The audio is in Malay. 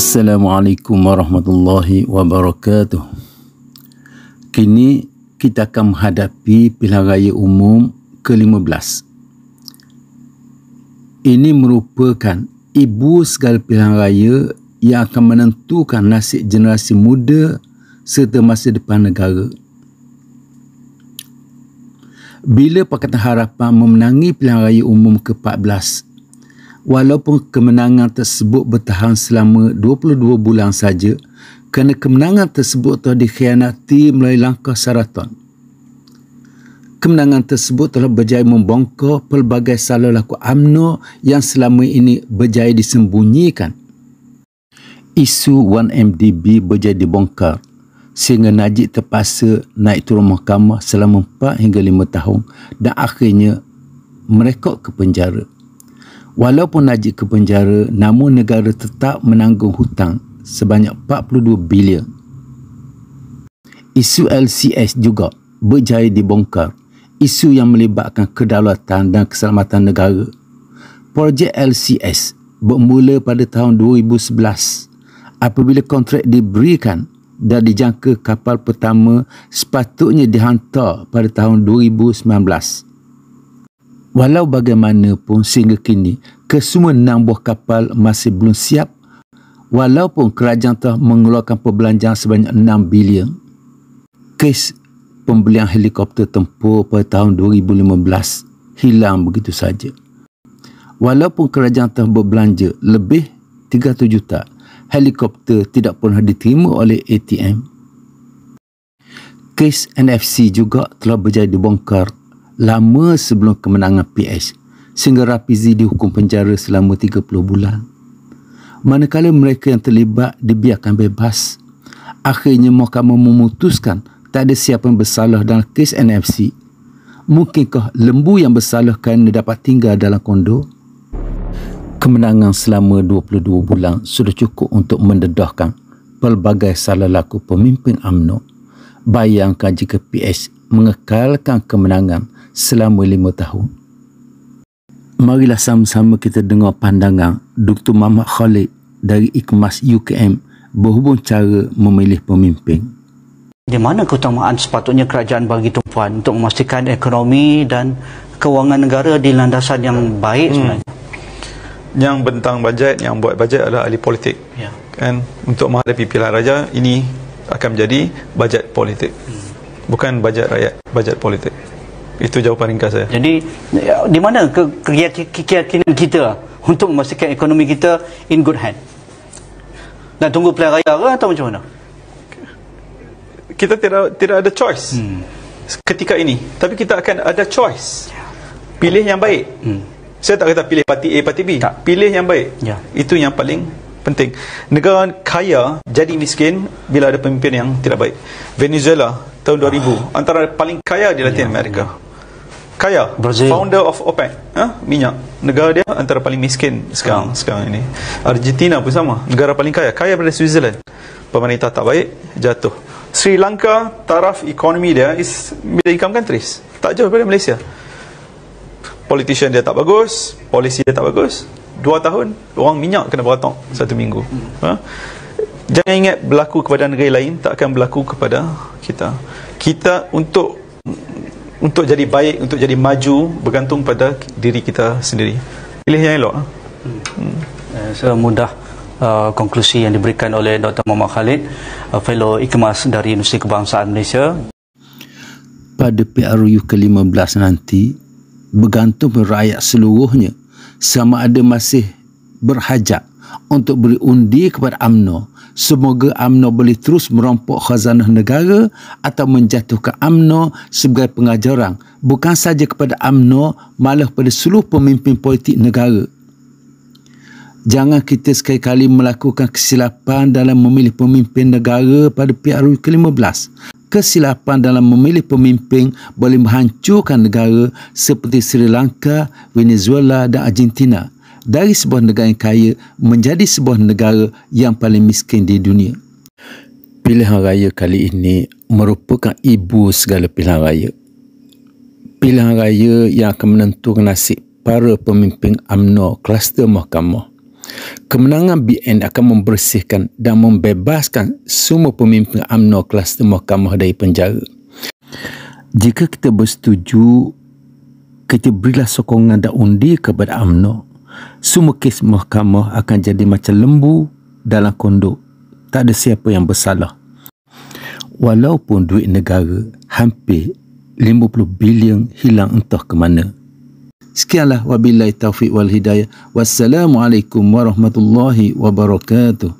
Assalamualaikum warahmatullahi wabarakatuh. Kini kita akan menghadapi pilihan raya umum ke-15. Ini merupakan ibu segala pilihan raya yang akan menentukan nasib generasi muda serta masa depan negara. Bila Pakatan Harapan memenangi pilihan raya umum ke-14 walaupun kemenangan tersebut bertahan selama 22 bulan saja kerana kemenangan tersebut telah dikhianati melalui langkah saraton. Kemenangan tersebut telah berjaya membongkar pelbagai salah laku UMNO yang selama ini berjaya disembunyikan. Isu 1MDB berjaya dibongkar sehingga Najib terpaksa naik turun mahkamah selama 4 hingga 5 tahun dan akhirnya merekod ke penjara. Walaupun Najib ke penjara, namun negara tetap menanggung hutang sebanyak 42 bilion. Isu LCS juga berjaya dibongkar. Isu yang melibatkan kedaulatan dan keselamatan negara. Projek LCS bermula pada tahun 2011 apabila kontrak diberikan dan dijangka kapal pertama sepatutnya dihantar pada tahun 2019. Walau bagaimanapun sehingga kini kesemua enam buah kapal masih belum siap walaupun kerajaan telah mengeluarkan perbelanjaan sebanyak 6 bilion kes pembelian helikopter tempur pada tahun 2015 hilang begitu saja. Walaupun kerajaan telah berbelanja lebih 300 juta, helikopter tidak pernah diterima oleh ATM. Kes NFC juga telah berjaya dibongkar lama sebelum kemenangan PS sehingga Rapizi dihukum penjara selama 30 bulan. Manakala mereka yang terlibat dibiarkan bebas. Akhirnya mahkamah memutuskan tak ada siapa yang bersalah dalam kes NFC. Mungkinkah lembu yang bersalah kerana dapat tinggal dalam kondo? Kemenangan selama 22 bulan sudah cukup untuk mendedahkan pelbagai salah laku pemimpin UMNO. Bayangkan jika PS mengekalkan kemenangan selama lima tahun. Marilah sama-sama kita dengar pandangan Dr. Mahmat Khalid dari Ikmas UKM berhubung cara memilih pemimpin. Di mana keutamaan sepatutnya kerajaan bagi tumpuan untuk memastikan ekonomi dan kewangan negara di landasan yang baik hmm. sebenarnya? yang bentang bajet yang buat bajet adalah ahli politik yeah. kan untuk menghadapi pilihan raja ini akan menjadi bajet politik mm. bukan bajet rakyat bajet politik itu jawapan ringkas saya. Jadi ya, di mana ke keyakinan kita untuk memastikan ekonomi kita in good hand? Nak tunggu pilihan raya ke atau macam mana? Kita tidak tidak ada choice hmm. ketika ini. Tapi kita akan ada choice. Ya. Pilih yang baik. Hmm. Saya tak kata pilih parti A, parti B. Tak. Pilih yang baik. Ya. Itu yang paling penting. Negara kaya jadi miskin bila ada pemimpin yang tidak baik. Venezuela tahun 2000 ah. antara paling kaya di Latin ya. Amerika. Ya kaya Brazil. founder of OPEC ha? minyak negara dia antara paling miskin sekarang hmm. sekarang ini Argentina pun sama negara paling kaya kaya pada Switzerland pemerintah tak baik jatuh Sri Lanka taraf ekonomi dia is middle income countries tak jauh pada Malaysia politician dia tak bagus polisi dia tak bagus dua tahun orang minyak kena beratok satu minggu hmm. ha? jangan ingat berlaku kepada negara lain tak akan berlaku kepada kita kita untuk untuk jadi baik, untuk jadi maju bergantung pada diri kita sendiri. Pilih yang elok. Ah. Hmm. Hmm. Saya so, mudah uh, konklusi yang diberikan oleh Dr. Muhammad Khalid, uh, fellow ikhmas dari Universiti Kebangsaan Malaysia. Pada PRU ke-15 nanti, bergantung rakyat seluruhnya sama ada masih berhajat untuk beri undi kepada Amno, Semoga Amno boleh terus merompok khazanah negara atau menjatuhkan Amno sebagai pengajaran. Bukan saja kepada Amno, malah pada seluruh pemimpin politik negara. Jangan kita sekali-kali melakukan kesilapan dalam memilih pemimpin negara pada PRU ke-15. Kesilapan dalam memilih pemimpin boleh menghancurkan negara seperti Sri Lanka, Venezuela dan Argentina dari sebuah negara yang kaya menjadi sebuah negara yang paling miskin di dunia. Pilihan raya kali ini merupakan ibu segala pilihan raya. Pilihan raya yang akan menentukan nasib para pemimpin UMNO kluster mahkamah. Kemenangan BN akan membersihkan dan membebaskan semua pemimpin UMNO kluster mahkamah dari penjara. Jika kita bersetuju, kita berilah sokongan dan undi kepada UMNO semua kes mahkamah akan jadi macam lembu dalam konduk. Tak ada siapa yang bersalah. Walaupun duit negara hampir 50 bilion hilang entah ke mana. Sekianlah wabillahi taufiq wal hidayah. Wassalamualaikum warahmatullahi wabarakatuh.